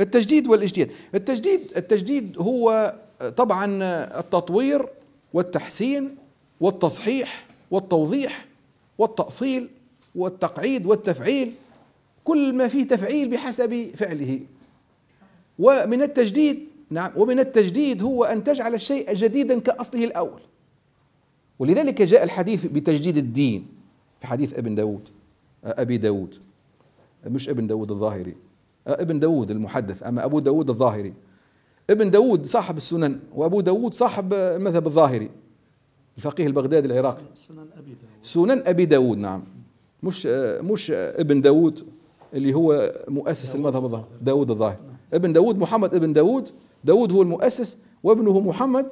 التجديد والاجتهاد التجديد التجديد هو آه، طبعا آه، التطوير والتحسين والتصحيح والتوضيح والتأصيل والتقعيد والتفعيل كل ما فيه تفعيل بحسب فعله ومن التجديد نعم ومن التجديد هو أن تجعل الشيء جديدا كأصله الأول ولذلك جاء الحديث بتجديد الدين في حديث ابن داود آه، أبي داود مش ابن داود الظاهري آه، ابن داود المحدث أما أبو داود الظاهري ابن داود صاحب السنن وأبو داود صاحب المذهب الظاهري الفقيه البغدادي العراقي سنن أبي داود سنن أبي داود نعم مش آه، مش آه، ابن داود اللي هو مؤسس المذهب الظاهري داود الظاهر ابن داود محمد ابن داود داود هو المؤسس وابنه محمد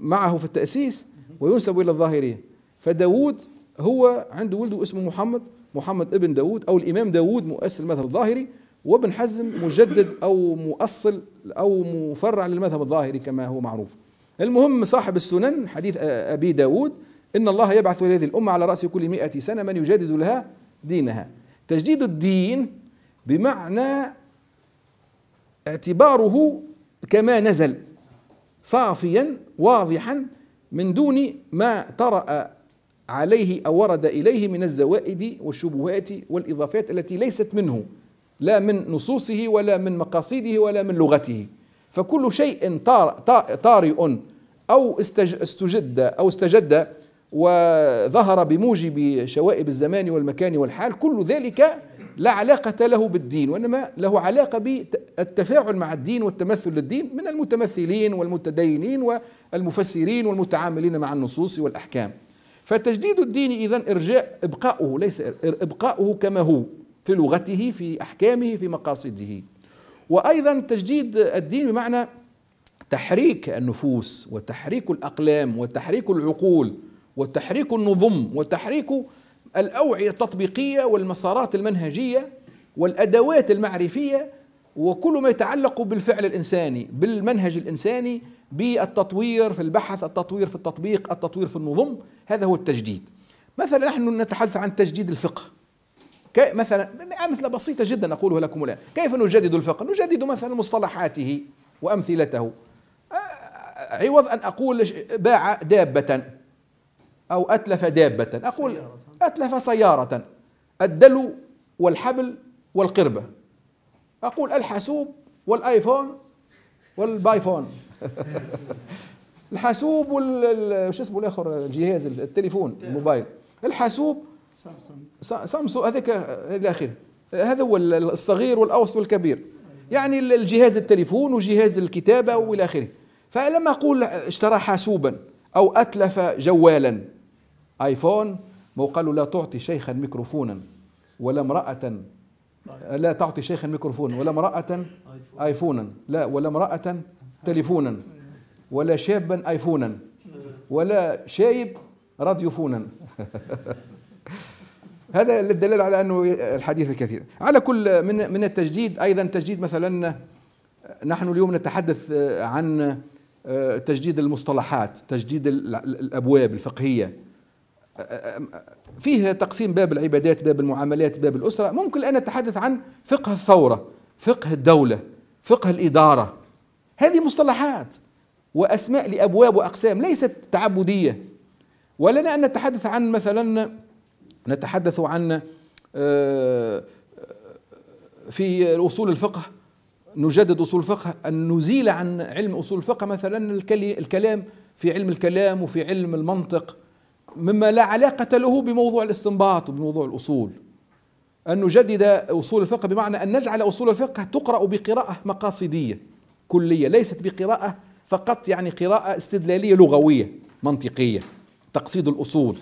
معه في التأسيس وينسب إلى الظاهرية فداود هو عنده ولده اسمه محمد محمد ابن داود أو الإمام داود مؤسس المذهب الظاهري وابن حزم مجدد أو مؤصل أو مفرع للمذهب الظاهري كما هو معروف المهم صاحب السنن حديث أبي داود إن الله يبعث إلى هذه الأمة على رأس كل 100 سنة من يجدد لها دينها تجديد الدين بمعنى اعتباره كما نزل صافيا واضحا من دون ما طرأ عليه أو ورد إليه من الزوائد والشبهات والإضافات التي ليست منه لا من نصوصه ولا من مقاصده ولا من لغته فكل شيء طارئ أو استجد أو استجد وظهر بموجب شوائب الزمان والمكان والحال كل ذلك لا علاقة له بالدين وإنما له علاقة بالتفاعل مع الدين والتمثل للدين من المتمثلين والمتدينين والمفسرين والمتعاملين مع النصوص والأحكام فتجديد الدين إذا إرجاء إبقاؤه ليس إبقاؤه كما هو في لغته في أحكامه في مقاصده وأيضا تجديد الدين بمعنى تحريك النفوس وتحريك الأقلام وتحريك العقول وتحريك النظم وتحريك الأوعية التطبيقية والمسارات المنهجية والأدوات المعرفية وكل ما يتعلق بالفعل الإنساني بالمنهج الإنساني بالتطوير في البحث التطوير في التطبيق التطوير في النظم هذا هو التجديد مثلا نحن نتحدث عن تجديد الفقه مثلا أمثلة بسيطة جدا أقولها لكم الآن كيف نجدد الفقه؟ نجدد مثلا مصطلحاته وأمثلته عوض أن أقول باع دابة أو أتلف دابة أقول أتلف سيارة الدلو والحبل والقربة أقول الحاسوب والآيفون والبايفون الحاسوب وش اسمه الآخر الجهاز التليفون الموبايل الحاسوب سامسونج سامسونج هذاك الى اخره هذا هو الصغير والاوسط والكبير يعني الجهاز التليفون وجهاز الكتابه والى اخره فلما اقول اشترى حاسوبا او اتلف جوالا ايفون ما قالوا لا تعطي شيخا ميكروفونا ولا امراه لا تعطي شيخا ميكروفون ولا امراه ايفونا لا ولا امراه تليفونا ولا شابا ايفونا ولا شايب راديوفونا هذا الدليل على انه الحديث الكثير على كل من من التجديد ايضا تجديد مثلا نحن اليوم نتحدث آه، عن آه، تجديد المصطلحات تجديد الابواب الفقهيه آه، فيه تقسيم باب العبادات باب المعاملات باب الاسره ممكن الان نتحدث عن فقه الثوره فقه الدوله فقه الاداره هذه مصطلحات واسماء لابواب واقسام ليست تعبديه ولنا ان نتحدث عن مثلا نتحدث عن آه، في أصول الفقه نجدد أصول الفقه أن نزيل عن علم أصول الفقه مثلا الكلام في علم الكلام وفي علم المنطق مما لا علاقة له بموضوع الاستنباط وبموضوع الأصول أن نجدد أصول الفقه بمعنى أن نجعل أصول الفقه تقرأ بقراءة مقاصدية كلية ليست بقراءة فقط يعني قراءة استدلالية لغوية منطقية تقصيد الأصول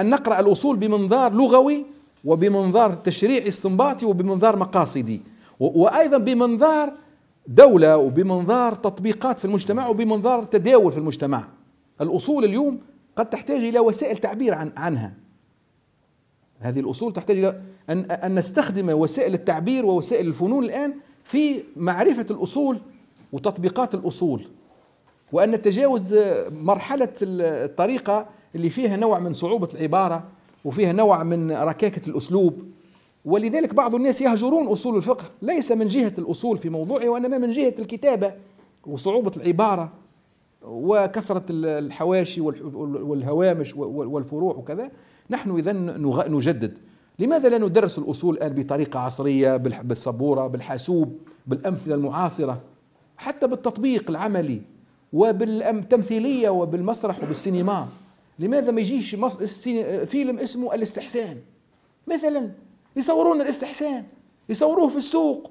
أن نقرأ الأصول بمنظار لغوي وبمنظار تشريعي استنباطي وبمنظار مقاصدي وأيضا بمنظار دولة وبمنظار تطبيقات في المجتمع وبمنظار تداول في المجتمع الأصول اليوم قد تحتاج إلى وسائل تعبير عن عنها هذه الأصول تحتاج إلى أن, أن نستخدم وسائل التعبير ووسائل الفنون الآن في معرفة الأصول وتطبيقات الأصول وأن نتجاوز مرحلة الطريقة اللي فيها نوع من صعوبة العبارة وفيها نوع من ركاكة الأسلوب ولذلك بعض الناس يهجرون أصول الفقه ليس من جهة الأصول في موضوعه وإنما من جهة الكتابة وصعوبة العبارة وكثرة الحواشي والهوامش والفروع وكذا نحن إذا نجدد لماذا لا ندرس الأصول الآن بطريقة عصرية بالسبورة بالحاسوب بالأمثلة المعاصرة حتى بالتطبيق العملي وبالتمثيلية وبالمسرح وبالسينما لماذا ما يجيش فيلم اسمه الاستحسان مثلا يصورون الاستحسان يصوروه في السوق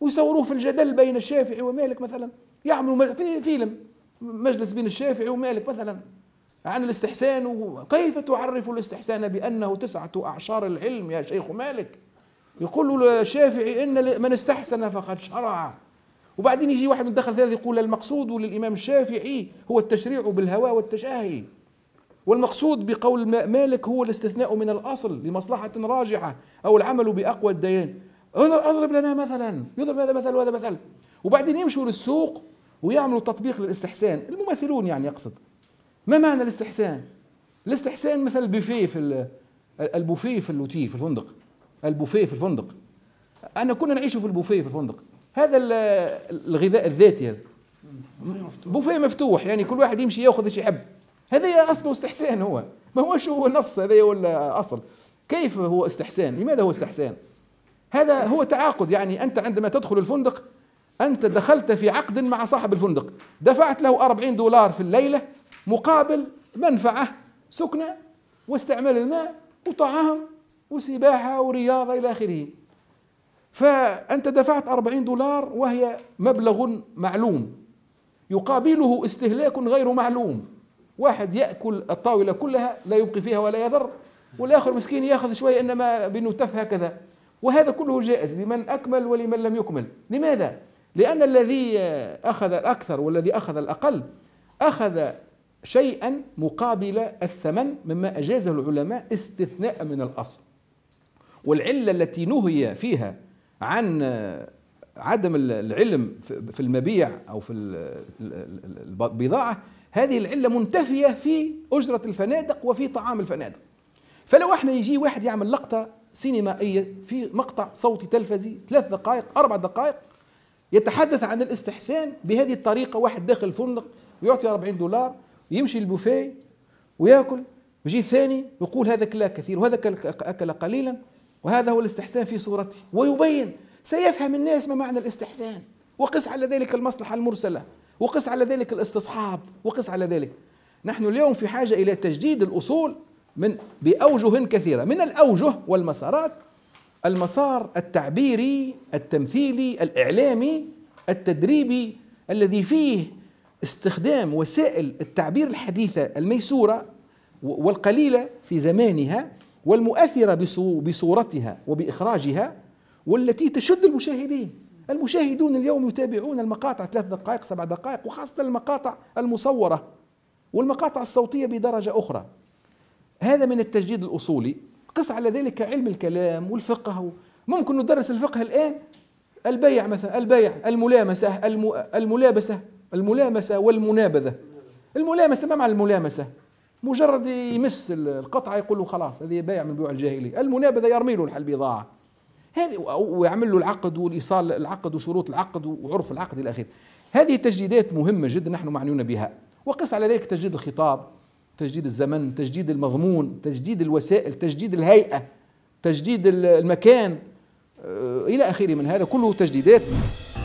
ويصوروه في الجدل بين الشافعي ومالك مثلا يعملوا في فيلم مجلس بين الشافعي ومالك مثلا عن الاستحسان وكيف تعرف الاستحسان بأنه تسعة أعشار العلم يا شيخ مالك يقول الشافعي إن من استحسن فقد شرع وبعدين يجي واحد من دخل الثالث يقول المقصود للإمام الشافعي هو التشريع بالهوى والتشاهي والمقصود بقول مالك هو الاستثناء من الأصل لمصلحة راجحة أو العمل بأقوى الديان اضرب لنا مثلا يضرب هذا مثل وهذا مثل وبعدين يمشوا للسوق ويعملوا تطبيق للاستحسان الممثلون يعني يقصد ما معنى الاستحسان الاستحسان مثل البوفيه في البوفيه في اللوتي في الفندق البوفيه في الفندق انا كنا نعيش في البوفيه في الفندق هذا الغذاء الذاتي هذا بوفيه مفتوح يعني كل واحد يمشي ياخذ ايش يحب هذا أصله استحسان هو ما هو هو نص هذا ولا أصل كيف هو استحسان لماذا هو استحسان هذا هو تعاقد يعني أنت عندما تدخل الفندق أنت دخلت في عقد مع صاحب الفندق دفعت له 40 دولار في الليلة مقابل منفعة سكنة واستعمال الماء وطعام وسباحة ورياضة إلى آخره فأنت دفعت 40 دولار وهي مبلغ معلوم يقابله استهلاك غير معلوم واحد ياكل الطاوله كلها لا يبقي فيها ولا يذر والاخر مسكين ياخذ شويه انما بنتف هكذا وهذا كله جائز لمن اكمل ولمن لم يكمل لماذا لان الذي اخذ الاكثر والذي اخذ الاقل اخذ شيئا مقابل الثمن مما اجازه العلماء استثناء من الاصل والعله التي نهي فيها عن عدم العلم في المبيع او في البضاعه هذه العله منتفيه في اجره الفنادق وفي طعام الفنادق فلو احنا يجي واحد يعمل لقطه سينمائيه في مقطع صوتي تلفزي ثلاث دقائق اربع دقائق يتحدث عن الاستحسان بهذه الطريقه واحد داخل الفندق ويعطي 40 دولار يمشي البوفيه وياكل ويجي ثاني يقول هذا كلا كثير وهذا اكل قليلا وهذا هو الاستحسان في صورته ويبين سيفهم الناس ما معنى الاستحسان وقس على ذلك المصلحه المرسله وقس على ذلك الاستصحاب وقس على ذلك نحن اليوم في حاجة إلى تجديد الأصول من بأوجه كثيرة من الأوجه والمسارات المسار التعبيري التمثيلي الإعلامي التدريبي الذي فيه استخدام وسائل التعبير الحديثة الميسورة والقليلة في زمانها والمؤثرة بصورتها وبإخراجها والتي تشد المشاهدين المشاهدون اليوم يتابعون المقاطع ثلاث دقائق سبع دقائق وخاصة المقاطع المصورة والمقاطع الصوتية بدرجة أخرى هذا من التجديد الأصولي قس على ذلك علم الكلام والفقه ممكن ندرس الفقه الآن البيع مثلا البيع الملامسة الملابسة الملامسة والمنابذة الملامسة ما معنى الملامسة مجرد يمس القطعة يقول له خلاص هذه بيع من بيوع الجاهلية المنابذة يرمي له البضاعة هذه ويعمل له العقد والايصال العقد وشروط العقد وعرف العقد الى اخره هذه تجديدات مهمه جدا نحن معنيون بها وقس على ذلك تجديد الخطاب تجديد الزمن تجديد المضمون تجديد الوسائل تجديد الهيئه تجديد المكان آه، الى اخره من هذا كله تجديدات